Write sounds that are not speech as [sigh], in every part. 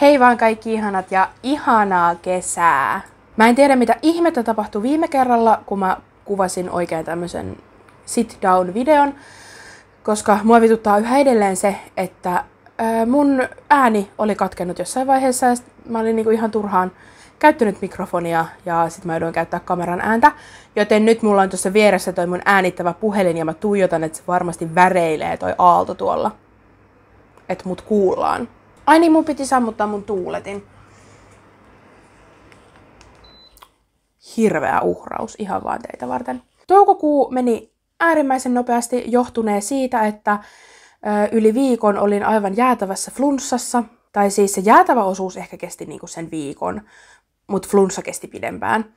Hei vaan kaikki ihanat ja ihanaa kesää! Mä en tiedä mitä ihmettä tapahtui viime kerralla, kun mä kuvasin oikein tämmösen sit down videon, koska mua vituttaa yhä edelleen se, että mun ääni oli katkennut jossain vaiheessa ja mä olin niinku ihan turhaan käyttänyt mikrofonia ja sitten mä joudun käyttää kameran ääntä. Joten nyt mulla on tuossa vieressä toi mun äänittävä puhelin ja mä tuijotan, että se varmasti väreilee toi aalto tuolla. Että mut kuullaan. Ai niin, mun piti sammuttaa mun tuuletin. Hirveä uhraus ihan vaan teitä varten. Toukokuu meni äärimmäisen nopeasti johtuneen siitä, että ö, yli viikon olin aivan jäätävässä flunssassa. Tai siis se jäätävä osuus ehkä kesti niinku sen viikon, mutta flunssa kesti pidempään.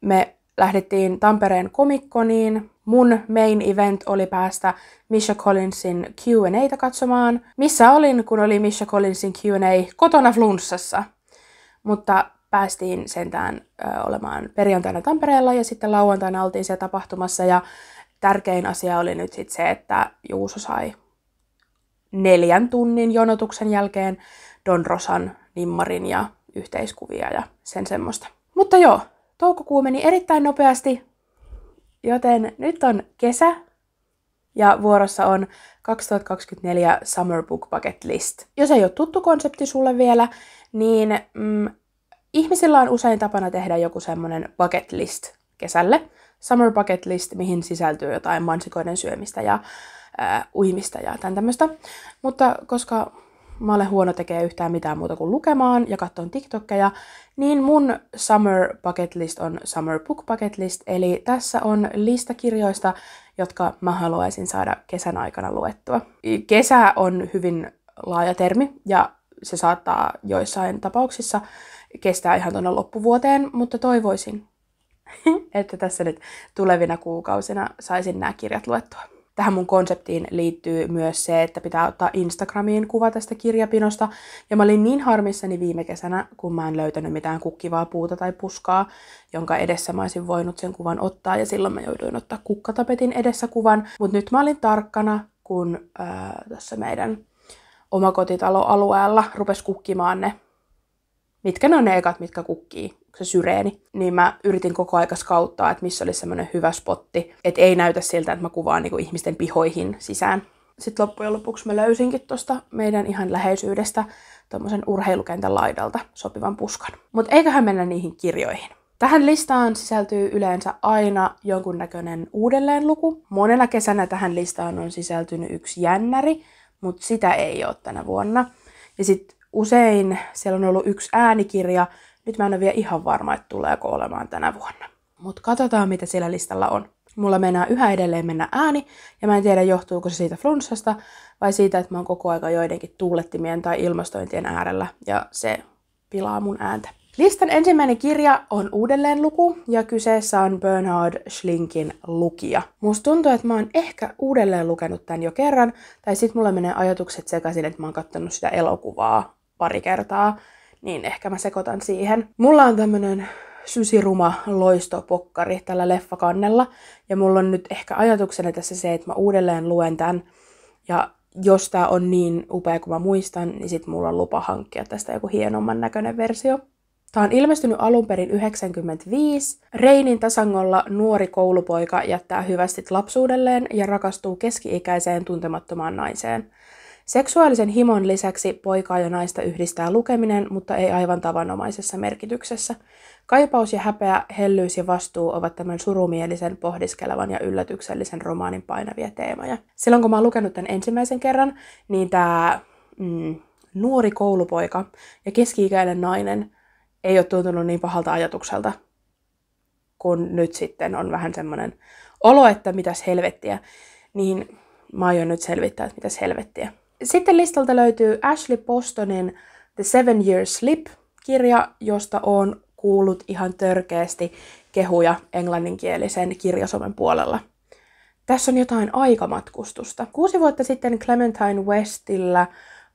Me lähdettiin Tampereen komikkoniin Mun main event oli päästä Misha Collinsin Q&Atä katsomaan, missä olin, kun oli Misha Collinsin Q&A kotona flunssassa. Mutta päästiin sentään ö, olemaan perjantaina Tampereella ja sitten lauantaina oltiin siellä tapahtumassa ja tärkein asia oli nyt sitten se, että Juuso sai neljän tunnin jonotuksen jälkeen Don Rosan, Nimmarin ja yhteiskuvia ja sen semmoista. Mutta joo, toukokuu meni erittäin nopeasti, Joten nyt on kesä ja vuorossa on 2024 Summer Book Bucket List. Jos ei ole tuttu konsepti sulle vielä, niin mm, ihmisillä on usein tapana tehdä joku semmoinen bucket list kesälle. Summer bucket list, mihin sisältyy jotain mansikoiden syömistä ja ää, uimista ja tämän tämmöistä. Mutta koska mä olen huono tekee yhtään mitään muuta kuin lukemaan ja katsoa TikTokkeja, niin mun Summer Bucket List on Summer Book Bucket List, eli tässä on lista kirjoista, jotka mä haluaisin saada kesän aikana luettua. Kesä on hyvin laaja termi, ja se saattaa joissain tapauksissa kestää ihan tuonne loppuvuoteen, mutta toivoisin, [laughs] että tässä nyt tulevina kuukausina saisin nämä kirjat luettua tähän mun konseptiin liittyy myös se, että pitää ottaa Instagramiin kuva tästä kirjapinosta. Ja mä olin niin harmissani viime kesänä, kun mä en löytänyt mitään kukkivaa puuta tai puskaa, jonka edessä mä olisin voinut sen kuvan ottaa. Ja silloin mä jouduin ottaa kukkatapetin edessä kuvan. Mutta nyt mä olin tarkkana, kun öö, tässä meidän omakotitaloalueella rupes kukkimaan ne, mitkä ne on ne ekat, mitkä kukkii se syreeni, niin mä yritin koko aika skauttaa, että missä oli semmoinen hyvä spotti, että ei näytä siltä, että mä kuvaan niinku ihmisten pihoihin sisään. Sitten loppujen lopuksi mä löysinkin tuosta meidän ihan läheisyydestä tuommoisen urheilukentän laidalta sopivan puskan. Mutta eiköhän mennä niihin kirjoihin. Tähän listaan sisältyy yleensä aina jonkunnäköinen uudelleenluku. Monena kesänä tähän listaan on sisältynyt yksi jännäri, mutta sitä ei ole tänä vuonna. Ja sitten usein siellä on ollut yksi äänikirja, nyt mä en ole vielä ihan varma, että tuleeko olemaan tänä vuonna. Mutta katsotaan, mitä siellä listalla on. Mulla meinaa yhä edelleen mennä ääni, ja mä en tiedä johtuuko se siitä flunssasta vai siitä, että mä oon koko aika joidenkin tuulettimien tai ilmastointien äärellä, ja se pilaa mun ääntä. Listan ensimmäinen kirja on uudelleenluku ja kyseessä on Bernhard Schlinkin lukija. Musta tuntuu, että mä oon ehkä uudelleen lukenut tämän jo kerran, tai sit mulla menee ajatukset sekaisin, että mä oon katsonut sitä elokuvaa pari kertaa, niin ehkä mä sekoitan siihen. Mulla on tämmönen sysiruma loistopokkari tällä leffakannella, ja mulla on nyt ehkä ajatuksena tässä se, että mä uudelleen luen tämän, ja jos tää on niin upea kuin mä muistan, niin sit mulla on lupa hankkia tästä joku hienomman näköinen versio. Tämä on ilmestynyt alun perin 95. Reinin tasangolla nuori koulupoika jättää hyvästit lapsuudelleen ja rakastuu keski-ikäiseen tuntemattomaan naiseen. Seksuaalisen himon lisäksi poikaa ja naista yhdistää lukeminen, mutta ei aivan tavanomaisessa merkityksessä. Kaipaus ja häpeä, hellyys ja vastuu ovat tämän surumielisen, pohdiskelevan ja yllätyksellisen romaanin painavia teemoja. Silloin kun mä oon lukenut tämän ensimmäisen kerran, niin tämä mm, nuori koulupoika ja keski-ikäinen nainen ei ole tuntunut niin pahalta ajatukselta, kun nyt sitten on vähän semmoinen olo, että mitäs helvettiä. Niin mä aion nyt selvittää, että mitäs helvettiä. Sitten listalta löytyy Ashley Postonin The Seven Years' Slip kirja, josta on kuullut ihan törkeästi kehuja englanninkielisen kirjasomen puolella. Tässä on jotain aikamatkustusta. Kuusi vuotta sitten Clementine Westillä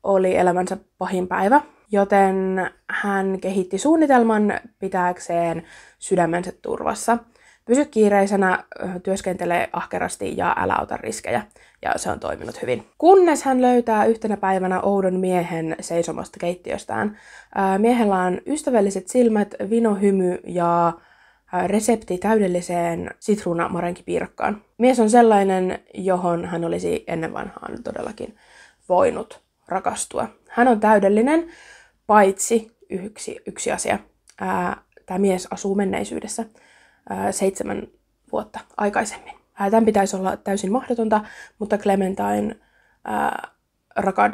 oli elämänsä pahin päivä, joten hän kehitti suunnitelman pitääkseen sydämensä turvassa – Pysy kiireisenä, työskentele ahkerasti ja älä ota riskejä. Ja se on toiminut hyvin. Kunnes hän löytää yhtenä päivänä oudon miehen seisomasta keittiöstään. Miehellä on ystävälliset silmät, vinohymy ja resepti täydelliseen sitruunamarenkipiirakkaan. Mies on sellainen, johon hän olisi ennen vanhaan todellakin voinut rakastua. Hän on täydellinen, paitsi yksi, yksi asia. Tämä mies asuu menneisyydessä seitsemän vuotta aikaisemmin. Tämän pitäisi olla täysin mahdotonta, mutta Clementine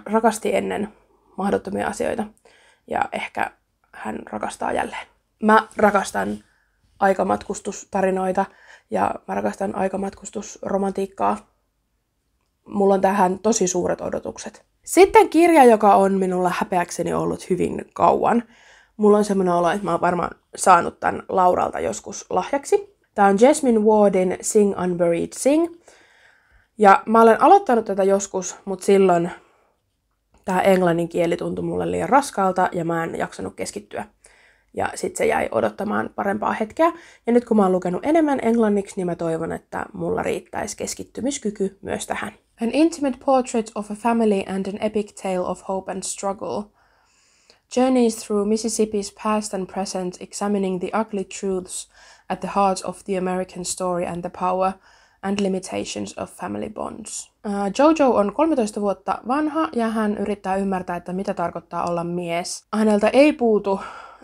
rakasti ennen mahdottomia asioita ja ehkä hän rakastaa jälleen. Mä rakastan aikamatkustustarinoita ja mä rakastan aikamatkustusromantiikkaa. Mulla on tähän tosi suuret odotukset. Sitten kirja, joka on minulla häpeäkseni ollut hyvin kauan, Mulla on semmoinen olo, että mä oon varmaan saanut tämän Lauralta joskus lahjaksi. Tämä on Jasmine Wardin Sing Unburied Sing. Ja mä olen aloittanut tätä joskus, mutta silloin tämä englannin kieli tuntui mulle liian raskaalta ja mä en jaksanut keskittyä. Ja sitten se jäi odottamaan parempaa hetkeä. Ja nyt kun mä oon lukenut enemmän englanniksi, niin mä toivon, että mulla riittäisi keskittymiskyky myös tähän. An intimate portrait of a family and an epic tale of hope and struggle – Journeys through Mississippi's past and present, examining the ugly truths at the heart of the American story and the power and limitations of family bonds. Uh, Jojo on 13 vuotta vanha ja hän yrittää ymmärtää, että mitä tarkoittaa olla mies. Häneltä ei puutu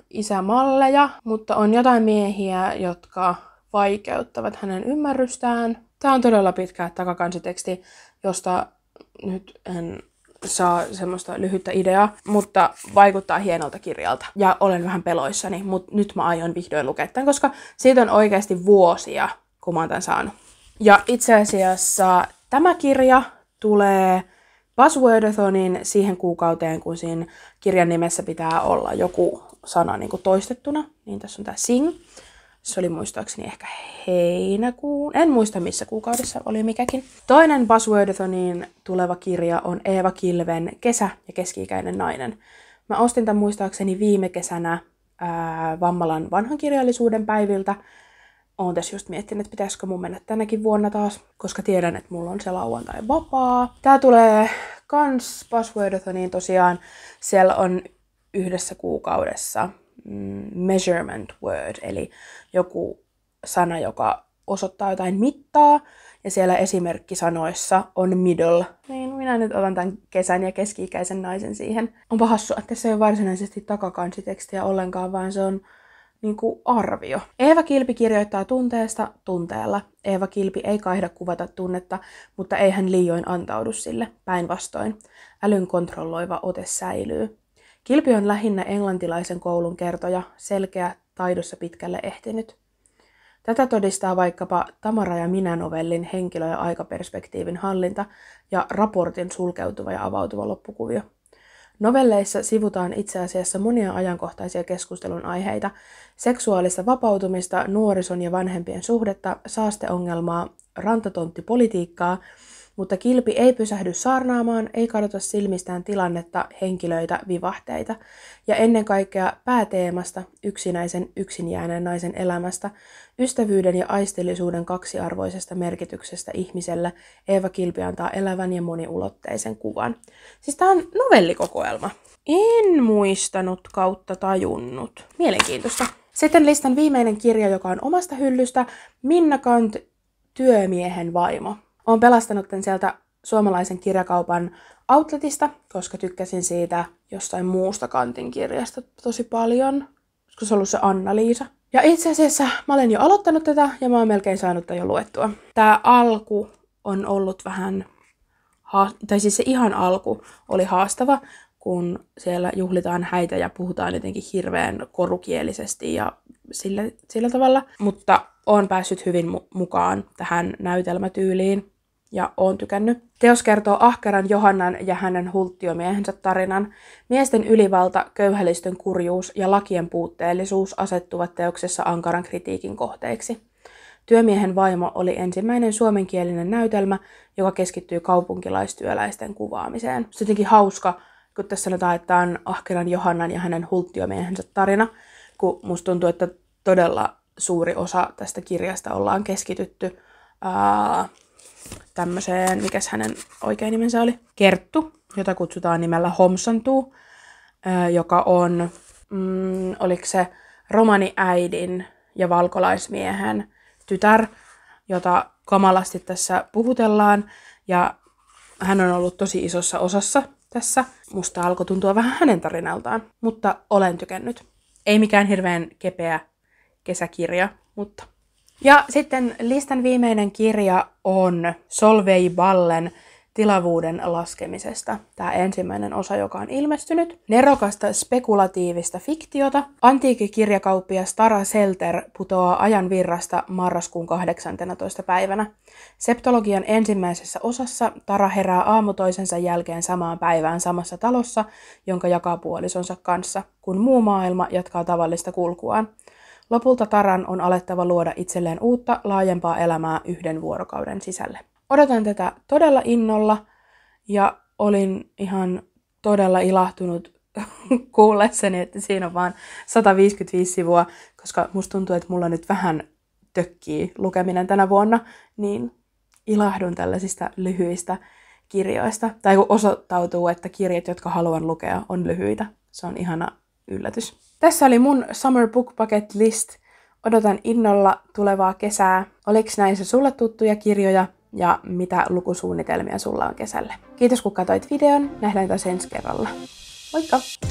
isämalleja, mutta on jotain miehiä, jotka vaikeuttavat hänen ymmärrystään. Tämä on todella pitkä takakansiteksti, josta nyt en saa semmoista lyhyttä ideaa, mutta vaikuttaa hienolta kirjalta. Ja olen vähän peloissani, mutta nyt mä aion vihdoin lukea tämän, koska siitä on oikeasti vuosia, kun mä oon tämän saanut. Ja itse asiassa tämä kirja tulee Buzzwordathonin siihen kuukauteen, kun siinä kirjan nimessä pitää olla joku sana niin kuin toistettuna. Niin tässä on tämä sing. Se oli muistaakseni ehkä heinäkuun, en muista missä kuukaudessa oli mikäkin. Toinen Buzzwordathonin tuleva kirja on Eeva Kilven Kesä ja keski-ikäinen nainen. Mä ostin tämän muistaakseni viime kesänä ää, Vammalan vanhan kirjallisuuden päiviltä. Oon tässä just miettinyt, että pitäisikö mun mennä tänäkin vuonna taas, koska tiedän, että mulla on se lauantai vapaa. Tää tulee kans Buzzwordathoniin tosiaan. Siellä on yhdessä kuukaudessa Mm, measurement word, eli joku sana, joka osoittaa jotain mittaa, ja siellä esimerkki sanoissa on middle. Niin minä nyt otan tämän kesän ja keski-ikäisen naisen siihen. On hassua, että se ei ole varsinaisesti takakansitekstiä ollenkaan, vaan se on niin kuin arvio. Eeva Kilpi kirjoittaa tunteesta tunteella. Eeva Kilpi ei kaihda kuvata tunnetta, mutta ei hän liioin antaudu sille. Päinvastoin. Älyn kontrolloiva ote säilyy. Kilpi on lähinnä englantilaisen koulun kertoja, selkeä, taidossa pitkälle ehtinyt. Tätä todistaa vaikkapa Tamara ja minä novellin henkilö- ja aikaperspektiivin hallinta ja raportin sulkeutuva ja avautuva loppukuvio. Novelleissa sivutaan itse asiassa monia ajankohtaisia keskustelun aiheita, seksuaalista vapautumista, nuorison ja vanhempien suhdetta, saasteongelmaa, rantatonttipolitiikkaa politiikkaa mutta kilpi ei pysähdy saarnaamaan, ei kadota silmistään tilannetta, henkilöitä, vivahteita ja ennen kaikkea pääteemasta, yksinäisen, yksinjääneen naisen elämästä, ystävyyden ja aistillisuuden kaksiarvoisesta merkityksestä ihmiselle, Eeva Kilpi antaa elävän ja moniulotteisen kuvan. Siis tämä on novellikokoelma. En muistanut kautta tajunnut. Mielenkiintoista. Sitten listan viimeinen kirja, joka on omasta hyllystä, Minna Kant, Työmiehen vaimo. Olen pelastanut tämän sieltä suomalaisen kirjakaupan outletista, koska tykkäsin siitä jostain muusta kantin kirjasta tosi paljon. Koska se ollut se Anna-Liisa. Ja itse asiassa mä olen jo aloittanut tätä ja mä oon melkein saanut tätä jo luettua. Tämä alku on ollut vähän, ha- tai siis se ihan alku oli haastava, kun siellä juhlitaan häitä ja puhutaan jotenkin hirveän korukielisesti ja sillä, sillä tavalla. Mutta on päässyt hyvin mu- mukaan tähän näytelmätyyliin ja on tykännyt. Teos kertoo ahkeran Johannan ja hänen hulttiomiehensä tarinan. Miesten ylivalta, köyhällistön kurjuus ja lakien puutteellisuus asettuvat teoksessa ankaran kritiikin kohteeksi. Työmiehen vaimo oli ensimmäinen suomenkielinen näytelmä, joka keskittyy kaupunkilaistyöläisten kuvaamiseen. Se on jotenkin hauska, kun tässä sanotaan, että on ahkeran Johannan ja hänen hulttiomiehensä tarina, kun musta tuntuu, että todella suuri osa tästä kirjasta ollaan keskitytty ää, tämmöiseen, mikäs hänen oikein nimensä oli, Kerttu, jota kutsutaan nimellä Homsantuu, joka on, mm, oliko se romaniäidin ja valkolaismiehen tytär, jota kamalasti tässä puhutellaan. Ja hän on ollut tosi isossa osassa tässä. Musta alkoi tuntua vähän hänen tarinaltaan, mutta olen tykännyt. Ei mikään hirveän kepeä kesäkirja, mutta ja sitten listan viimeinen kirja on Solvei Ballen tilavuuden laskemisesta. Tämä ensimmäinen osa, joka on ilmestynyt. Nerokasta spekulatiivista fiktiota. kirjakauppia Tara Selter putoaa ajan virrasta marraskuun 18. päivänä. Septologian ensimmäisessä osassa Tara herää aamu toisensa jälkeen samaan päivään samassa talossa, jonka jakaa puolisonsa kanssa, kun muu maailma jatkaa tavallista kulkuaan. Lopulta Taran on alettava luoda itselleen uutta, laajempaa elämää yhden vuorokauden sisälle. Odotan tätä todella innolla ja olin ihan todella ilahtunut [laughs] kuullessani, että siinä on vaan 155 sivua, koska musta tuntuu, että mulla nyt vähän tökkii lukeminen tänä vuonna, niin ilahdun tällaisista lyhyistä kirjoista. Tai kun osoittautuu, että kirjat, jotka haluan lukea, on lyhyitä. Se on ihana yllätys. Tässä oli mun Summer Book Bucket List. Odotan innolla tulevaa kesää. Oliko näissä sulle tuttuja kirjoja ja mitä lukusuunnitelmia sulla on kesälle? Kiitos kun katsoit videon. Nähdään taas ensi kerralla. Moikka!